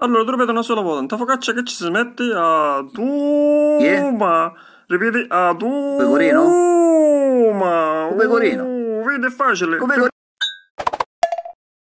Allora tu ripeti una sola volta, in focaccia che ci si mette a Duma. Yeah. Ripeti a Duma. Pecorino? Duma. Pecorino. Uh, vedi è facile. Come